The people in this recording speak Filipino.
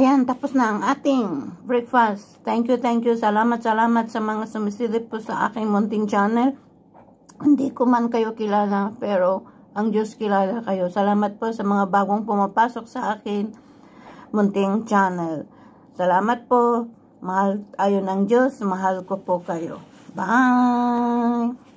Ayan, tapos na ang ating breakfast. Thank you, thank you. Salamat, salamat sa mga sumisilip po sa aking munting channel. Hindi ko man kayo kilala, pero ang Diyos kilala kayo. Salamat po sa mga bagong pumapasok sa akin munting channel. Salamat po. Mahal tayo ng Diyos. Mahal ko po kayo. Bye!